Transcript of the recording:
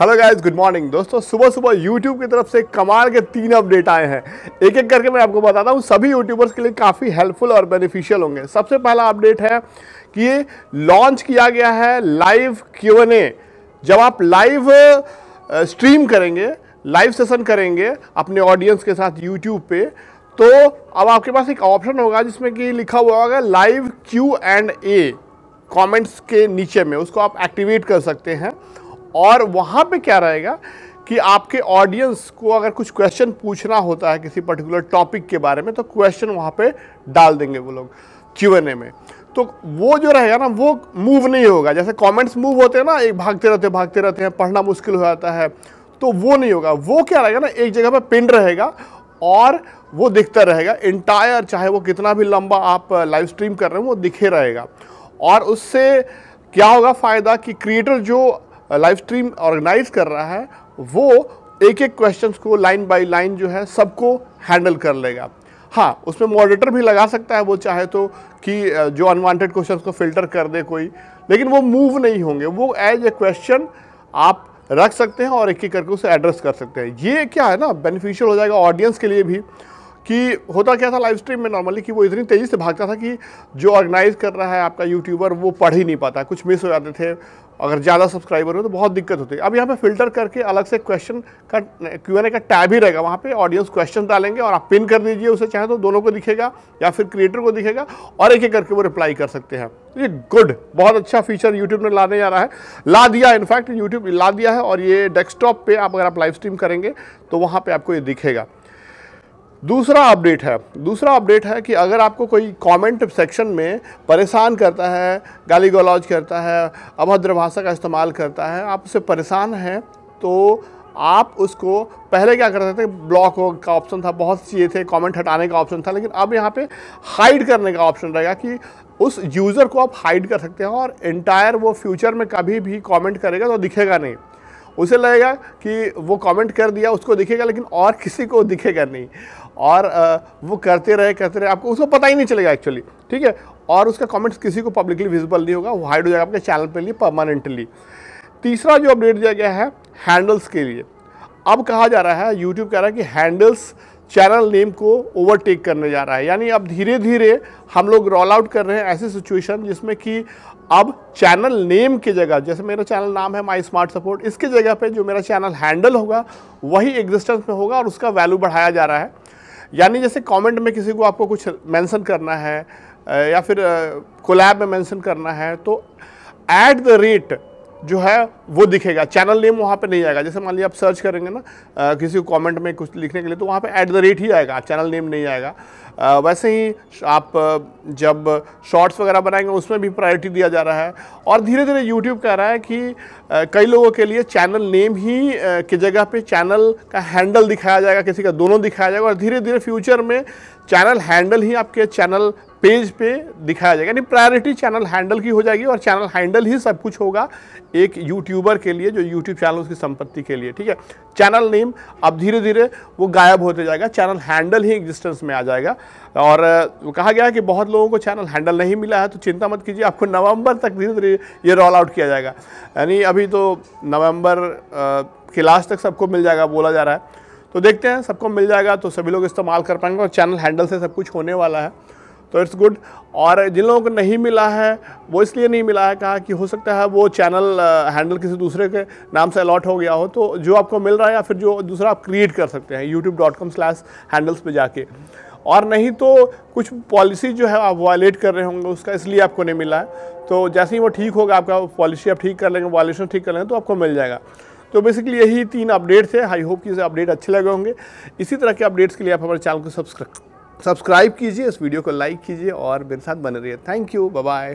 hello guys good morning दोस्तों सुबह सुबह यूट्यूब की तरफ से कमाल के तीन अपडेट आए हैं एक एक करके मैं आपको बताता हूँ सभी यूट्यूबर्स के लिए काफ़ी हेल्पफुल और बेनिफिशियल होंगे सबसे पहला अपडेट है कि ये लॉन्च किया गया है लाइव क्यू जब आप लाइव स्ट्रीम करेंगे लाइव सेशन करेंगे अपने ऑडियंस के साथ यूट्यूब पर तो अब आपके पास एक ऑप्शन होगा जिसमें कि लिखा हुआ होगा live Q and A comments के नीचे में उसको आप एक्टिवेट कर सकते हैं और वहाँ पे क्या रहेगा कि आपके ऑडियंस को अगर कुछ क्वेश्चन पूछना होता है किसी पर्टिकुलर टॉपिक के बारे में तो क्वेश्चन वहाँ पे डाल देंगे वो लोग क्यू एन ए में तो वो जो रहेगा ना वो मूव नहीं होगा जैसे कमेंट्स मूव होते हैं ना एक भागते रहते भागते रहते हैं पढ़ना मुश्किल हो जाता है तो वो नहीं होगा वो क्या रहेगा ना एक जगह पर पिन रहेगा और वो दिखता रहेगा इंटायर चाहे वो कितना भी लंबा आप लाइव स्ट्रीम कर रहे हो वो दिखे रहेगा और उससे क्या होगा फ़ायदा कि क्रिएटर जो लाइव स्ट्रीम ऑर्गेनाइज कर रहा है वो एक एक क्वेश्चंस को लाइन बाय लाइन जो है सबको हैंडल कर लेगा हाँ उसमें मॉडरेटर भी लगा सकता है वो चाहे तो कि जो अनवांटेड क्वेश्चन को फिल्टर कर दे कोई लेकिन वो मूव नहीं होंगे वो एज ए क्वेश्चन आप रख सकते हैं और एक एक करके उसे एड्रेस कर सकते हैं ये क्या है ना बेनिफिशियल हो जाएगा ऑडियंस के लिए भी कि होता क्या था लाइव स्ट्रीम में नॉर्मली कि वो इतनी तेज़ी से भागता था कि जो ऑर्गेनाइज कर रहा है आपका यूट्यूबर वो पढ़ ही नहीं पाता कुछ मिस हो जाते थे अगर ज़्यादा सब्सक्राइबर हो तो बहुत दिक्कत होती है अब यहाँ पे फिल्टर करके अलग से क्वेश्चन का क्यू एन ए का टैब ही रहेगा वहाँ पे ऑडियंस क्वेश्चन डालेंगे और आप पिन कर दीजिए उसे चाहे तो दोनों को दिखेगा या फिर क्रिएटर को दिखेगा और एक एक करके वो रिप्लाई कर सकते हैं ये गुड बहुत अच्छा फीचर यूट्यूब ने लाने जा रहा है ला दिया इनफैक्ट यूट्यूब ला दिया है और ये डेस्कटॉप पर आप अगर आप लाइव स्ट्रीम करेंगे तो वहाँ पर आपको ये दिखेगा दूसरा अपडेट है दूसरा अपडेट है कि अगर आपको कोई कमेंट सेक्शन में परेशान करता है गाली गलौज करता है अभद्र भाषा का इस्तेमाल करता है आप उससे परेशान हैं तो आप उसको पहले क्या करते थे ब्लॉक का ऑप्शन था बहुत सी थे कमेंट हटाने का ऑप्शन था लेकिन अब यहाँ पे हाइड करने का ऑप्शन रहेगा कि उस यूज़र को आप हाइड कर सकते हैं और इंटायर वो फ्यूचर में कभी भी कमेंट करेगा तो दिखेगा नहीं उसे लगेगा कि वो कमेंट कर दिया उसको दिखेगा लेकिन और किसी को दिखेगा नहीं और वो करते रहे करते रहे आपको उसको पता ही नहीं चलेगा एक्चुअली ठीक है और उसका कमेंट्स किसी को पब्लिकली विजिबल नहीं होगा वो हाइड हो जाएगा आपके चैनल पे लिए परमानेंटली तीसरा जो अपडेट दिया गया है हैंडल्स के लिए अब कहा जा रहा है यूट्यूब कह रहा है कि हैंडल्स चैनल नेम को ओवरटेक करने जा रहा है यानी अब धीरे धीरे हम लोग रोल आउट कर रहे हैं ऐसी सिचुएशन जिसमें कि अब चैनल नेम की जगह जैसे मेरा चैनल नाम है माई स्मार्ट सपोर्ट इसकी जगह पे जो मेरा चैनल हैंडल होगा वही एग्जिस्टेंस में होगा और उसका वैल्यू बढ़ाया जा रहा है यानी जैसे कमेंट में किसी को आपको कुछ मेंशन करना है या फिर कोलैब में मेंशन करना है तो एट द रेट जो है वो दिखेगा चैनल नेम वहाँ पे नहीं आएगा जैसे मान लीजिए आप सर्च करेंगे ना किसी किसी कमेंट में कुछ लिखने के लिए तो वहाँ पे ऐट द रेट ही आएगा चैनल नेम नहीं आएगा आ, वैसे ही आप जब शॉर्ट्स वगैरह बनाएंगे उसमें भी प्रायोरिटी दिया जा रहा है और धीरे धीरे यूट्यूब कह रहा है कि कई लोगों के लिए चैनल नेम ही की जगह पर चैनल का हैंडल दिखाया जाएगा किसी का दोनों दिखाया जाएगा और धीरे धीरे फ्यूचर में चैनल हैंडल ही आपके चैनल पेज पे दिखाया जाएगा यानी प्रायोरिटी चैनल हैंडल की हो जाएगी और चैनल हैंडल ही सब कुछ होगा एक यूट्यूबर के लिए जो यूट्यूब चैनल उसकी संपत्ति के लिए ठीक है चैनल नेम अब धीरे धीरे वो गायब होते जाएगा चैनल हैंडल ही एग्जिस्टेंस में आ जाएगा और कहा गया है कि बहुत लोगों को चैनल हैंडल नहीं मिला है तो चिंता मत कीजिए आपको नवंबर तक धीरे धीरे ये रोल आउट किया जाएगा यानी अभी तो नवंबर के लास्ट तक सबको मिल जाएगा बोला जा रहा है तो देखते हैं सबको मिल जाएगा तो सभी लोग इस्तेमाल कर पाएंगे और चैनल हैंडल से सब कुछ होने वाला है तो इट्स गुड और जिन लोगों को नहीं मिला है वो इसलिए नहीं मिला है कहा कि हो सकता है वो चैनल हैंडल uh, किसी दूसरे के नाम से अलॉट हो गया हो तो जो आपको मिल रहा है या फिर जो दूसरा आप क्रिएट कर सकते हैं YouTube dot com slash handles पर जाके और नहीं तो कुछ पॉलिसी जो है आप वायलेट कर रहे होंगे उसका इसलिए आपको नहीं मिला है तो जैसे ही वो ठीक होगा आपका पॉलिसी आप ठीक कर लेंगे वायलेशन ठीक कर लेंगे तो आपको मिल जाएगा तो बेसिकली यही तीन अपडेट्स है आई होप कि अपडेट अच्छे लगे होंगे इसी तरह के अपडेट्स के लिए आप हमारे चैनल को सब्सक्राइब सब्सक्राइब कीजिए इस वीडियो को लाइक कीजिए और मेरे साथ बने रहिए थैंक यू बाय